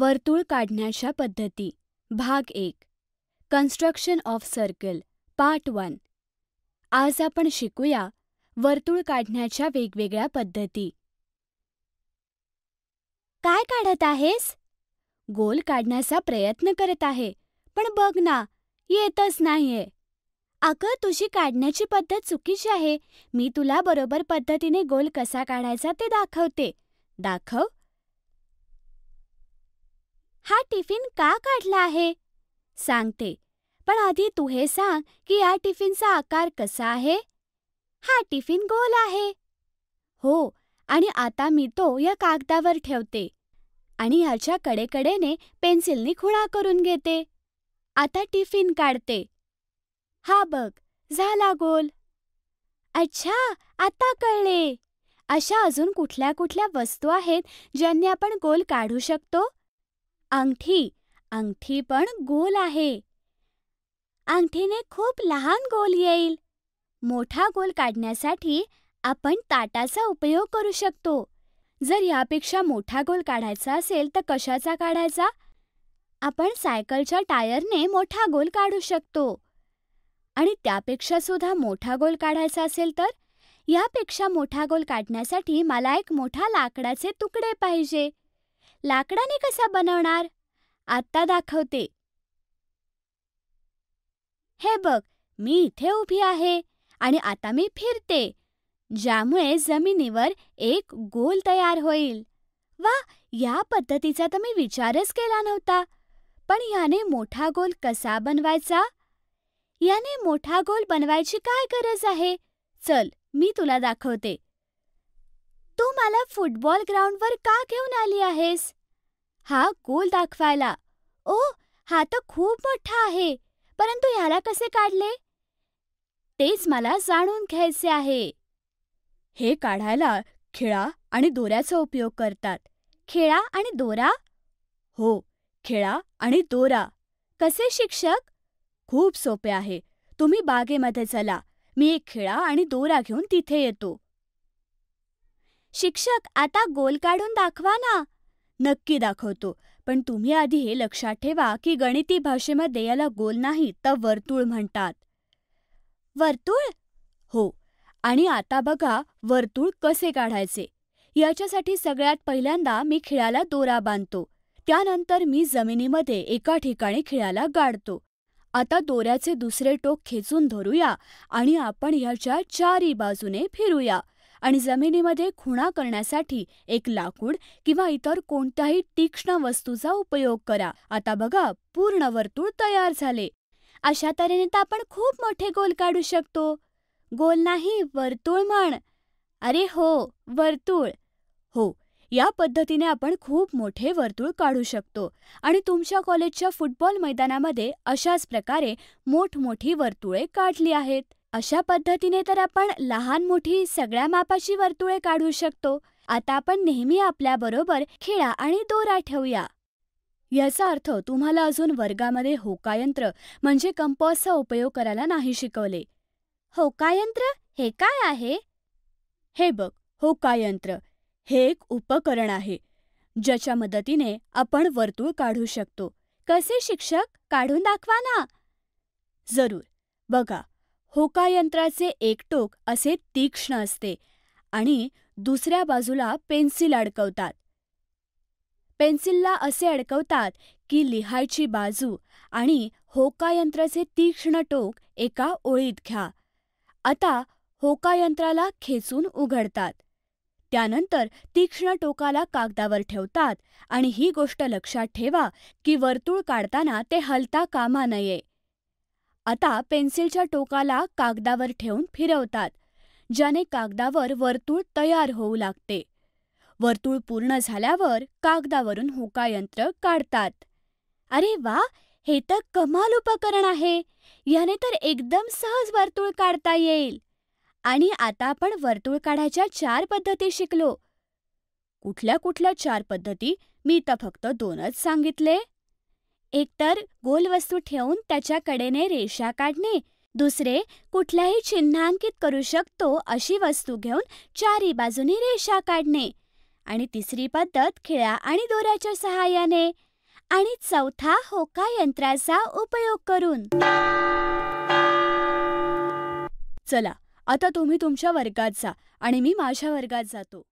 वर्तुळ काढण्याच्या पद्धती भाग एक construction of circle part one आज आपण शिकूया वर्तुळ काढण्याच्या वेगवेगळ्या पद्धती काय काढत आहेस गोल काढण्याचा प्रयत्न करत आहे पण बघ ना येतच नाहीये अगं तुझी काढण्याची पद्धत चुकीची आहे मी तुला बरोबर पद्धतीने गोल कसा काढायचा ते दाखवते दाखव टिफिन का काढला आहे सांगते पण आधी तू हे सांग की या टिफिनचा आकार कसा आहे हा टिफिन गोल आहे हो आणि आता मी तो या कागदावर ठेवते आणि ह्याच्या कडेकडेने पेन्सिलनी खुळा करून घेते आता टिफिन काढते हा बघ झाला गोल अच्छा आता कळले अशा अजून कुठल्या कुठल्या वस्तू आहेत ज्यांनी आपण गोल काढू शकतो अंगठी अंगठी पण गोल आहे अंगठीने खूप लहान गोल येईल मोठा गोल काढण्यासाठी आपण ताटाचा उपयोग करू शकतो जर यापेक्षा मोठा गोल काढायचा असेल तर कशाचा काढायचा आपण सायकलच्या टायरने मोठा गोल काढू शकतो आणि त्यापेक्षा सुद्धा मोठा गोल काढायचा असेल तर यापेक्षा मोठा गोल काढण्यासाठी मला एक मोठा लाकडाचे तुकडे पाहिजे लाकडाने कसा बनवणार आत्ता दाखवते हे बघ मी इथे उभी आहे आणि आता मी फिरते ज्यामुळे जमिनीवर एक गोल तयार होईल वा या पद्धतीचा तर मी विचारच केला नव्हता पण याने मोठा गोल कसा बनवायचा याने मोठा गोल बनवायची काय गरज आहे चल मी तुला दाखवते तू मला फुटबॉल ग्राउंडवर का घेऊन आली आहेस हा गोल दाखवायला ओ हा तर खूप मोठा आहे परंतु ह्याला कसे काढले तेच मला जाणून घ्यायचे आहे हे काढायला खिळा आणि दोऱ्याचा उपयोग करतात खेळा आणि दोरा हो खेळा आणि दोरा कसे शिक्षक खूप सोपे आहे तुम्ही बागेमध्ये चला मी एक खिळा आणि दोरा घेऊन तिथे येतो शिक्षक आता गोल काढून दाखवा ना नक्की दाखवतो पण तुम्ही आधी हे लक्षात ठेवा की गणिती भाषेमध्ये याला गोल नाही तर वर्तुळ म्हणतात वर्तुळ हो आणि आता बघा वर्तुळ कसे काढायचे याच्यासाठी सगळ्यात पहिल्यांदा मी खिळाला दोरा बांधतो त्यानंतर मी जमिनीमध्ये एका ठिकाणी खिळाला गाडतो आता दोऱ्याचे दुसरे टोक खेचून धरूया आणि आपण ह्याच्या चारी बाजूने फिरूया आणि जमिनीमध्ये खुणा करण्यासाठी एक लाकूड किंवा इतर कोणत्याही तीक्ष्ण वस्तूचा उपयोग करा आता बघा पूर्ण वर्तुळ तयार झाले अशा तऱ्हेने तर आपण खूप मोठे गोल काढू शकतो गोल नाही वर्तुळ म्हण अरे हो वर्तुळ हो या पद्धतीने आपण खूप मोठे वर्तुळ काढू शकतो आणि तुमच्या कॉलेजच्या फुटबॉल मैदानामध्ये अशाच प्रकारे मोठमोठी वर्तुळे काढली आहेत अशा पद्धतीने तर आपण लहान मोठी सगळ्या मापाची वर्तुळे काढू शकतो आता आपण नेहमी आपल्याबरोबर खिळा आणि दोरा ठेवूया याचा अर्थ तुम्हाला अजून वर्गामध्ये होकायंत्र म्हणजे कंपॉसचा उपयोग करायला नाही शिकवले होकायंत्र हे काय आहे हे बघ होकायंत्र हे एक उपकरण आहे ज्याच्या मदतीने आपण वर्तुळ काढू शकतो कसे शिक्षक काढून दाखवा ना जरूर बघा होकायंत्राचे एक टोक असे तीक्ष्ण असते आणि दुसऱ्या बाजूला पेन्सिल अडकवतात पेन्सिलला असे अडकवतात की लिहायची बाजू आणि होकायंत्राचे तीक्ष्ण टोक एका ओळीत घ्या आता होकायंत्राला खेचून उघडतात त्यानंतर तीक्ष्ण टोकाला कागदावर ठेवतात आणि ही गोष्ट लक्षात ठेवा की वर्तुळ काढताना ते हलता कामा नये आता पेन्सिलच्या टोकाला कागदावर ठेवून फिरवतात ज्याने कागदावर वर्तुळ तयार होऊ लागते वर्तुळ पूर्ण झाल्यावर कागदावरून यंत्र काढतात अरे वा हे तर कमाल उपकरण आहे याने तर एकदम सहज वर्तुळ काढता येईल आणि आता आपण वर्तुळ काढायच्या चार पद्धती शिकलो कुठल्या कुठल्या चार पद्धती मी तर फक्त दोनच सांगितले एकतर गोल वस्तू ठेवून त्याच्या कडेने रेषा काढणे दुसरे कुठल्याही चिन्हांकित करू शकतो अशी वस्तू घेऊन चारी बाजूने रेषा काढणे आणि तिसरी पद्धत खिळा आणि दोऱ्याच्या सहाय्याने आणि चौथा होका यंत्राचा उपयोग करून चला आता तुम्ही तुमच्या वर्गात जा आणि मी माझ्या वर्गात जातो